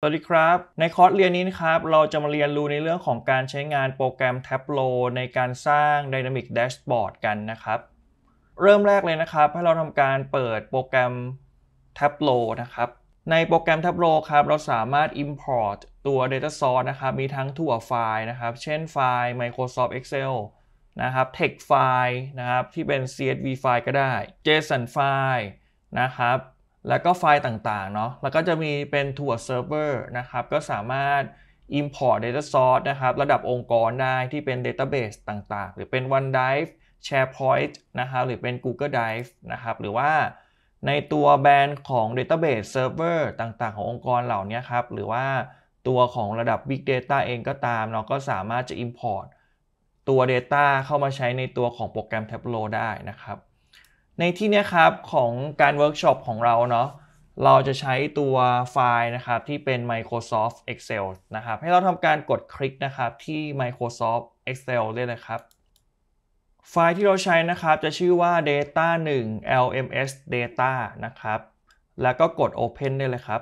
สวัสดีครับ ในคอร์สเรียนนี้นะครับเราจะมาเรียนรู้ในเรื่องของการใช้งานโปรแกรม Tableau ในการสร้าง Dynamic Dashboard กันนะครับ เริ่มแรกเลยนะครับ ให้เราทำการเปิดโปรแกรม Tableau นะครับในโปรแกรม Tableau ครับเราสามารถ import ตัว data source นะครับ มีทั้งทั่วไฟล์นะครับ เช่นไฟล์ Microsoft Excel นะครับ text file นะครับที่เป็น CSV ไฟล์ก็ได้ JSON ไฟล์นะครับแล้วก็ไฟล์ต่างๆเนาะ แล้วก็จะมีเป็นทวเซิร์ฟเวอร์นะครับ ก็สามารถ Import Data Source นะครับ ระดับองค์กรได้ที่เป็น Database ต่างๆ หรือเป็น OneDrive SharePoint นะครับหรือเป็น Google Drive นะครับหรือว่าในตัวแบรนด์ของ Database Server ต่างๆ ขององค์กรเหล่านี้ครับ หรือว่าตัวของระดับ Big Data เองก็ตามเราก็สามารถจะ Import ตัว Data เข้ามาใช้ในตัวของโปรแกรม Tableau ได้นะครับในที่นี้ครับของการเวิร์กช็อปของเราเนาะเราจะใช้ตัวไฟล์นะครับที่เป็น Microsoft Excel นะครับ ให้เราทำการกดคลิกนะครับที่ Microsoft Excel เลยครับ ไฟล์ที่เราใช้นะครับจะชื่อว่า data 1 lms data นะครับ แล้วก็กด open ได้เลยครับ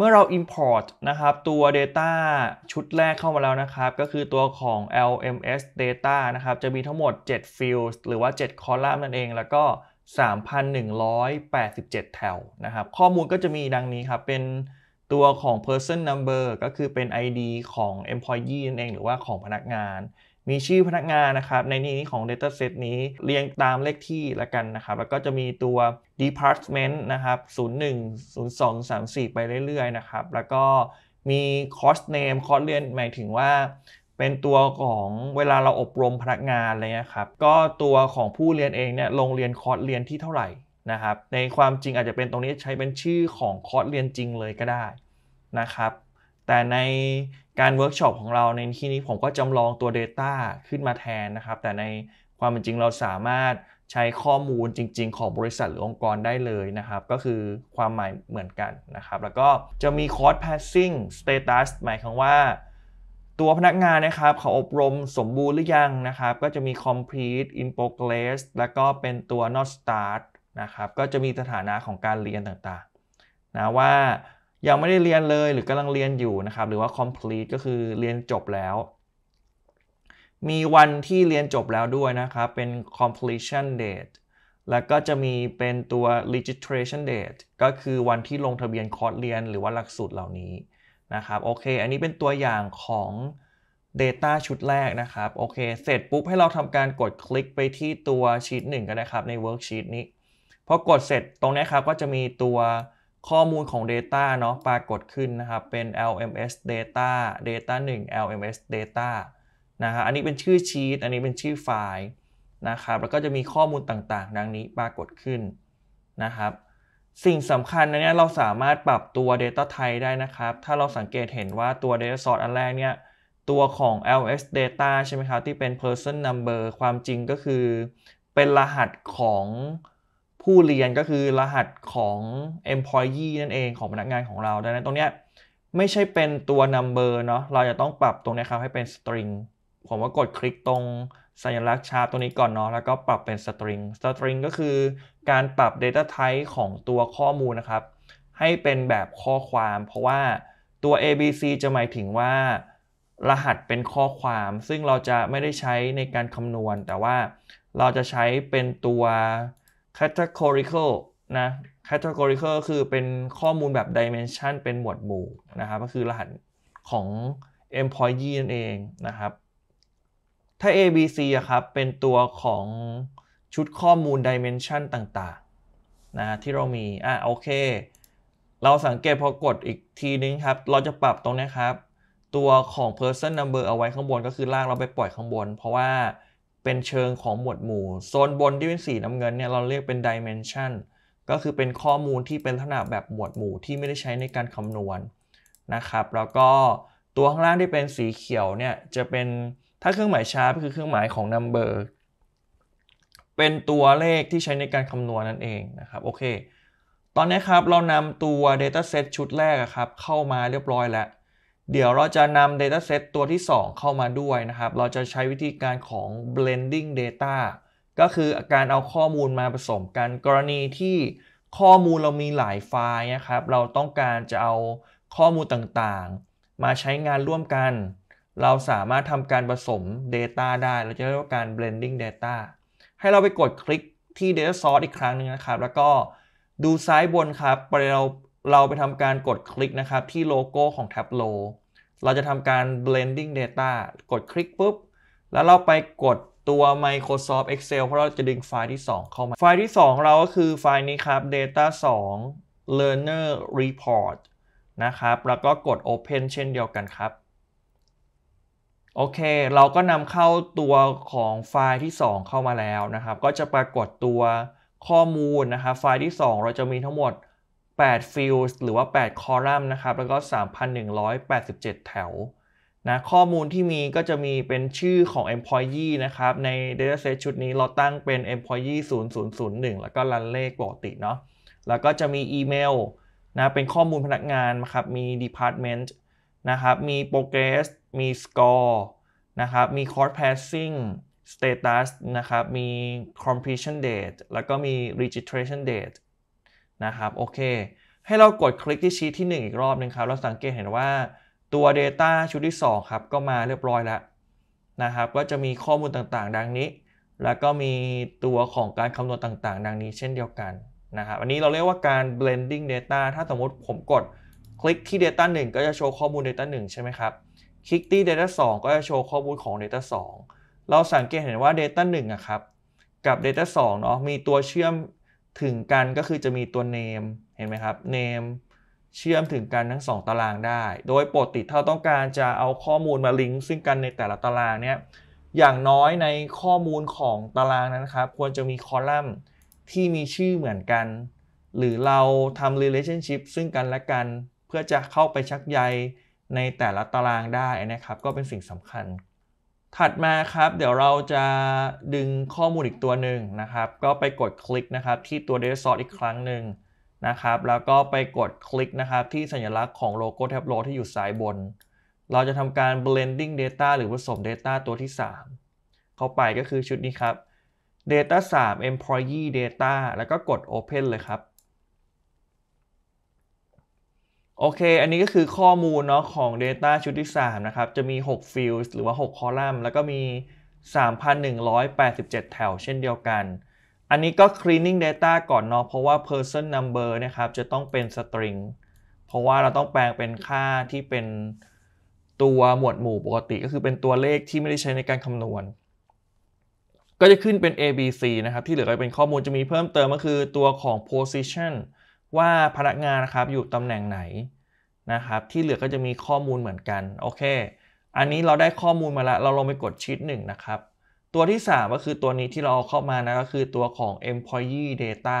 มื่อเรา import นะครับตัว data ชุดแรกเข้ามาแล้วนะครับก็คือตัวของ LMS data นะครับจะมีทั้งหมด 7 fields หรือว่า 7 column นั่นเองแล้วก็ 3,187 แถวนะครับ ข้อมูลก็จะมีดังนี้ครับเป็นตัวของ person number ก็คือเป็น ID ของ employee นั่นเอง หรือว่าของพนักงานมีชื่อพนักงานนะครับ ในนี้ของ Dataset นี้เรียงตามเลขที่ละกันนะครับ แล้วก็จะมีตัว department นะครับ 01 02 34 ไปเรื่อยๆนะครับ แล้วก็มี cost name cost เรียนหมายถึงว่า เป็นตัวของเวลาเราอบรมพนักงานอะไรเงี้ยครับ ก็ตัวของผู้เรียนเองเนี่ยลงเรียนคอร์สเรียนที่เท่าไหร่นะครับ ในความจริงอาจจะเป็นตรงนี้ใช้เป็นชื่อของคอร์สเรียนจริงเลยก็ได้นะครับแต่ในการเวิร์กช็อปของเราในที่นี้ผมก็จำลองตัว Data ขึ้นมาแทนนะครับ แต่ในความเป็นจริงเราสามารถใช้ข้อมูลจริงๆ ของบริษัทหรือองค์กรได้เลยนะครับ ก็คือความหมายเหมือนกันนะครับ แล้วก็จะมีคอร์ส passing status หมายความว่า ตัวพนักงานนะครับเขาอบรมสมบูรณ์หรือยังนะครับ ก็จะมี complete in progress แล้วก็เป็นตัว not start นะครับก็จะมีสถานะของการเรียนต่างๆนะว่ายังไม่ได้เรียนเลยหรือกำลังเรียนอยู่นะครับ หรือว่า complete ก็คือเรียนจบแล้ว มีวันที่เรียนจบแล้วด้วยนะครับ เป็น completion date แล้วก็จะมีเป็นตัว registration date ก็คือวันที่ลงทะเบียนคอร์สเรียนหรือว่าหลักสูตรเหล่านี้นะครับโอเค อันนี้เป็นตัวอย่างของ Data ชุดแรกนะครับโอเค เสร็จปุ๊บให้เราทำการกดคลิกไปที่ตัวชีตหนึ่งกันนะครับใน Worksheet นี้พอกดเสร็จตรงนี้ครับก็จะมีตัวข้อมูลของ Data เนาะปรากฏขึ้นนะครับ เป็น LMS Data Data 1 LMS Data นะครับอันนี้เป็นชื่อชีตอันนี้เป็นชื่อไฟล์นะครับแล้วก็จะมีข้อมูลต่างๆ ดังนี้ปรากฏขึ้นนะครับสิ่งสำคัญนเนี่ยเราสามารถปรับตัว Data ไทยได้นะครับ ถ้าเราสังเกตเห็นว่าตัว Data Source อันแรกเนี่ยตัวของ LS Data ใช่ไหมครับ ที่เป็น Person Number ความจริงก็คือ เป็นรหัสของผู้เรียนก็คือรหัสของ employee นั่นเองของพนักงานของเราดังนั้นตรงนี้ไม่ใช่เป็นตัว number เนาะ เราจะต้องปรับตรงนี้ครับให้เป็น string ผมว่ากดคลิกตรงสัญลักษณ์ชาร์ปตรงนี้ก่อนเนาะ แล้วก็ปรับเป็น string string ก็คือการปรับ data type ของตัวข้อมูลนะครับ ให้เป็นแบบข้อความ เพราะว่าตัว abc จะหมายถึงว่ารหัสเป็นข้อความ ซึ่งเราจะไม่ได้ใช้ในการคำนวณ แต่ว่าเราจะใช้เป็นตัว categorical นะ categorical คือเป็นข้อมูลแบบ dimension เป็นหมวดหมู่นะครับ ก็คือรหัสของ employee นั่นเองนะครับ ถ้า ABC อะครับเป็นตัวของชุดข้อมูล dimension ต่างๆนะที่เรามีอ่ะโอเค เราสังเกตพอกดอีกทีนึงครับ เราจะปรับตรงนี้ครับตัวของ person number เอาไว้ข้างบนก็คือลากเราไปปล่อยข้างบนเพราะว่าเป็นเชิงของหมวดหมู่โซนบนที่เป็นสีน้ำเงินเนี่ยเราเรียกเป็น dimension ก็คือเป็นข้อมูลที่เป็นลักษณะแบบหมวดหมู่ที่ไม่ได้ใช้ในการคำนวณนะครับ แล้วก็ตัวข้างล่างที่เป็นสีเขียวเนี่ยจะเป็นถ้าเครื่องหมายชาร์ปคือเครื่องหมายของ number เป็นตัวเลขที่ใช้ในการคำนวณนั่นเองนะครับโอเค ตอนนี้ครับเรานำตัว dataset ชุดแรกครับเข้ามาเรียบร้อยแล้วเดี๋ยวเราจะนำ Dataset ตัวที่ 2 เข้ามาด้วยนะครับ เราจะใช้วิธีการของ blending data ก็คือการเอาข้อมูลมาผสมกัน กรณีที่ข้อมูลเรามีหลายไฟล์นะครับ เราต้องการจะเอาข้อมูลต่างๆ มาใช้งานร่วมกัน เราสามารถทำการผสม Data ได้ เราจะเรียกว่าการ blending data ให้เราไปกดคลิกที่ data source อีกครั้งนึงนะครับ แล้วก็ดูซ้ายบนครับเราเราไปทำการกดคลิกนะครับ ที่โลโก้ของ Tableau เราจะทำการ blending data กดคลิกปุ๊บ แล้วเราไปกดตัว Microsoft Excel เพราะเราจะดึงไฟล์ที่ 2 เข้ามา ไฟล์ที่ 2 เราก็คือไฟล์นี้ครับ data 2 learner report นะครับ แล้วก็กด open เช่นเดียวกันครับ โอเค เราก็นำเข้าตัวของไฟล์ที่ 2 เข้ามาแล้วนะครับ ก็จะปรากฏตัวข้อมูลนะครับ ไฟล์ที่ 2 เราจะมีทั้งหมด8 fields หรือว่า 8 column นะครับ แล้วก็ 3,187 แถว นะ ข้อมูลที่มีก็จะมีเป็นชื่อของ employee นะครับ ใน dataset ชุดนี้เราตั้งเป็น employee 0001แล้วก็รันเลขปกติ เนาะแล้วก็จะมีอีเมลนะ เป็นข้อมูลพนักงานนะครับ มี department นะครับ มี progress มี score นะครับ มี course passing status นะครับ มี completion date แล้วก็มี registration date นะครับโอเคให้เรากดคลิกที่ชีทที่1อีกรอบนึงครับเราสังเกตเห็นว่าตัว Data ชุดที่2ครับก็มาเรียบร้อยแล้วนะครับก็จะมีข้อมูลต่างๆดังนี้ แล้วก็มีตัวของการคำนวณต่างๆดังนี้เช่นเดียวกันนะครับอันนี้เราเรียกว่าการ blending data ถ้าสมมติผมกดคลิกที่ data 1 ก็จะโชว์ข้อมูล data 1ใช่ไหมครับคลิกที่ data 2 ก็จะโชว์ข้อมูลของ data 2 เราสังเกตเห็นว่า data 1นะครับกับ data 2เนาะมีตัวเชื่อมถึงกันก็คือจะมีตัว name เห็นไหมครับ name เชื่อมถึงกันทั้ง2ตารางได้ โดยปกติถ้าต้องการจะเอาข้อมูลมาลิงก์ซึ่งกันในแต่ละตารางเนี่ย อย่างน้อยในข้อมูลของตารางนั้นครับ ควรจะมีคอลัมน์ที่มีชื่อเหมือนกัน หรือเราทำ relationship ซึ่งกันและกันเพื่อจะเข้าไปชักใยในแต่ละตารางได้นะครับก็เป็นสิ่งสำคัญถัดมาครับเดี๋ยวเราจะดึงข้อมูลอีกตัวหนึ่งนะครับก็ไปกดคลิกนะครับที่ตัว data source อีกครั้งหนึ่งนะครับ แล้วก็ไปกดคลิกนะครับที่สัญลักษณ์ของโลโก้ Tableau ที่อยู่ซ้ายบน เราจะทำการ blending data หรือผสม data ตัวที่ 3 เข้าไปก็คือชุดนี้ครับ data 3 employee data แล้วก็กด open เลยครับโอเค อันนี้ก็คือข้อมูลเนาะของ Data ชุดที่3นะครับ จะมี 6 Fields หรือว่า6คอลัมน์แล้วก็มี 3,187 แถวเช่นเดียวกัน อันนี้ก็ cleaning data ก่อนเนาะ เพราะว่า person number นะครับจะต้องเป็น string เพราะว่าเราต้องแปลงเป็นค่าที่เป็นตัวหมวดหมู่ปกติก็คือเป็นตัวเลขที่ไม่ได้ใช้ในการคำนวณ ก็จะขึ้นเป็น A B C นะครับที่เหลือก็เป็นข้อมูลจะมีเพิ่มเติมก็คือตัวของ position ว่าพนักงานนะครับอยู่ตำแหน่งไหนนะครับ ที่เหลือก็จะมีข้อมูลเหมือนกันโอเค อันนี้เราได้ข้อมูลมาแล้ว เราลงไปกดชีตหนึ่งนะครับ ตัวที่ 3 ก็คือตัวนี้ที่เราเอาเข้ามานะก็คือตัวของ employee data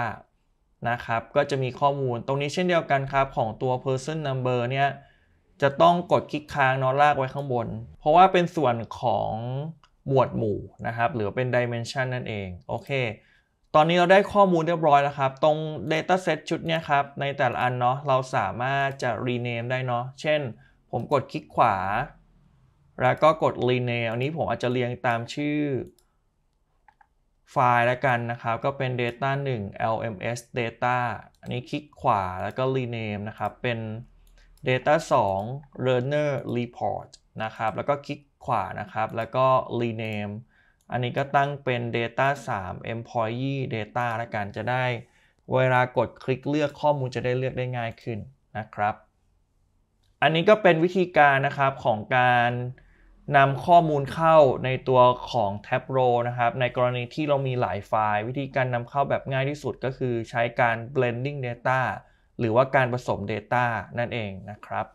นะครับก็จะมีข้อมูลตรงนี้เช่นเดียวกันครับของตัว person number เนี่ย จะต้องกดคลิกค้างนอะลากไว้ข้างบน เพราะว่าเป็นส่วนของหมวดหมู่นะครับหรือเป็น dimension นั่นเองโอเคตอนนี้เราได้ข้อมูลเรียบร้อยแล้วครับ ตรง Dataset ชุดนี้ครับ ในแต่ละอันเนาะ เราสามารถจะ rename ได้เนาะ เช่น ผมกดคลิกขวา แล้วก็กด rename อันนี้ผมอาจจะเรียงตามชื่อไฟล์แล้วกันนะครับ ก็เป็น data 1 lms data อันนี้คลิกขวาแล้วก็ rename นะครับ เป็น data 2 learner report นะครับ แล้วก็คลิกขวานะครับ แล้วก็ rename อันนี้ก็ตั้งเป็น data 3 employee data ละกันจะได้เวลากดคลิกเลือกข้อมูลจะได้เลือกได้ง่ายขึ้นนะครับ อันนี้ก็เป็นวิธีการนะครับของการนำข้อมูลเข้าในตัวของ t a b บโรนะครับ ในกรณีที่เรามีหลายไฟล์วิธีการนำเข้าแบบง่ายที่สุดก็คือใช้การ blending data หรือว่าการผสม data นั่นเองนะครับ